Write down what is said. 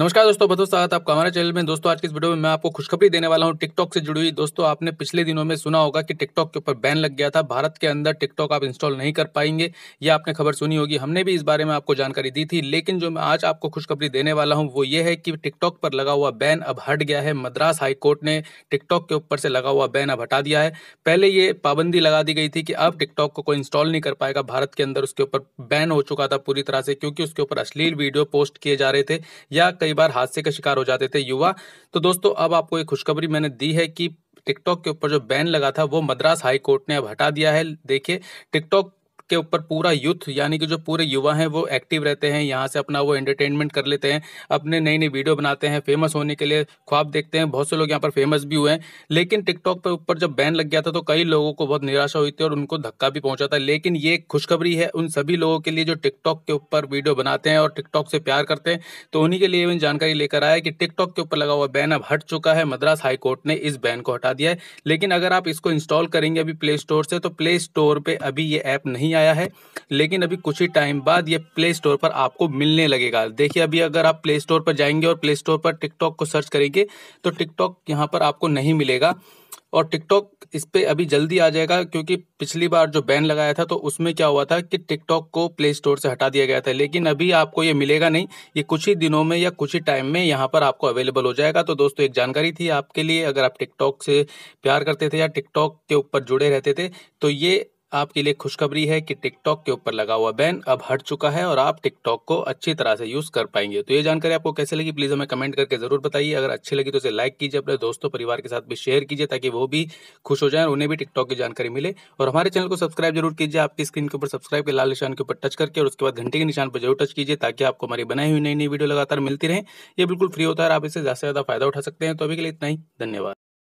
नमस्कार दोस्तों बहुत स्वागत आपका हमारे चैनल में दोस्तों आज की इस वीडियो में मैं आपको खुशखबरी देने वाला हूं टिकटॉक से जुड़ी हुई दोस्तों आपने पिछले दिनों में सुना होगा कि टिकटॉक के ऊपर बैन लग गया था भारत के अंदर टिकटॉक आप इंस्टॉल नहीं कर पाएंगे ये आपने खबर सुनी होगी हमने भी इस बारे में आपको जानकारी दी थी लेकिन जो मैं आज आपको खुशखबरी देने वाला हूँ वो ये है कि टिकटॉक पर लगा हुआ बैन अब हट गया है मद्रास हाईकोर्ट ने टिकटॉक के ऊपर से लगा हुआ बैन अब हटा दिया है पहले ये पाबंदी लगा दी गई थी कि अब टिकटॉक को कोई इंस्टॉल नहीं कर पाएगा भारत के अंदर उसके ऊपर बैन हो चुका था पूरी तरह से क्योंकि उसके ऊपर अश्लील वीडियो पोस्ट किए जा रहे थे या कई कई बार हादसे का शिकार हो जाते थे युवा तो दोस्तों अब आपको एक खुशखबरी मैंने दी है कि टिकटॉक के ऊपर जो बैन लगा था वो मद्रास हाई कोर्ट ने अब हटा दिया है देखिए टिकटॉक के ऊपर पूरा यूथ यानी कि जो पूरे युवा हैं वो एक्टिव रहते हैं यहाँ से अपना वो एंटरटेनमेंट कर लेते हैं अपने नई नई वीडियो बनाते हैं फेमस होने के लिए ख्वाब देखते हैं बहुत से लोग यहाँ पर फेमस भी हुए हैं लेकिन टिकटॉक पर ऊपर जब बैन लग गया था तो कई लोगों को बहुत निराशा हुई थी और उनको धक्का भी पहुँचा था लेकिन ये खुशखबरी है उन सभी लोगों के लिए जो टिकटॉक के ऊपर वीडियो बनाते हैं और टिकटॉक से प्यार करते हैं तो उन्हीं के लिए मैंने जानकारी लेकर आया कि टिकटॉक के ऊपर लगा हुआ बैन अब हट चुका है मद्रास हाईकोर्ट ने इस बैन को हटा दिया है लेकिन अगर आप इसको इंस्टॉल करेंगे अभी प्ले स्टोर से तो प्ले स्टोर पर अभी ये ऐप नहीं आई आया है लेकिन अभी कुछ ही टाइम बाद ये प्ले स्टोर पर आपको मिलने लगेगा देखिए अभी अगर आप प्ले स्टोर पर जाएंगे और प्ले स्टोर पर टिकटॉक को सर्च करेंगे तो टिकटॉक यहाँ पर आपको नहीं मिलेगा और टिकटॉक इस पर अभी जल्दी आ जाएगा क्योंकि पिछली बार जो बैन लगाया था तो उसमें क्या हुआ था कि टिकटॉक को प्ले स्टोर से हटा दिया गया था लेकिन अभी आपको ये मिलेगा नहीं ये कुछ ही दिनों में या कुछ ही टाइम में यहाँ पर आपको अवेलेबल हो जाएगा तो दोस्तों एक जानकारी थी आपके लिए अगर आप टिकटॉक से प्यार करते थे या टिकटॉक के ऊपर जुड़े रहते थे तो ये आपके लिए खुशखबरी है कि टिकटॉक के ऊपर लगा हुआ बैन अब हट चुका है और आप टिकटॉक को अच्छी तरह से यूज कर पाएंगे तो ये जानकारी आपको कैसे लगी प्लीज हमें कमेंट करके जरूर बताइए अगर अच्छी लगी तो इसे लाइक कीजिए अपने दोस्तों परिवार के साथ भी शेयर कीजिए ताकि वो भी खुश हो जाए और उन्हें भी टिकटॉक की जानकारी मिले और हमारे चैनल को सब्सक्राइब जरूर कीजिए आपकी स्क्रीन के ऊपर सब्सक्राइब के लाल निशान के ऊपर टच करके और उसके बाद घंटे के निशान पर जरूर टच कीजिए ताकि आपको हमारी बनाई हुई नई नई वीडियो लगातार मिलती रहे ये बिल्कुल फ्री होता है आप इससे ज्यादा से ज्यादा फायदा उठा सकते हैं तो अभी के लिए इतना ही धन्यवाद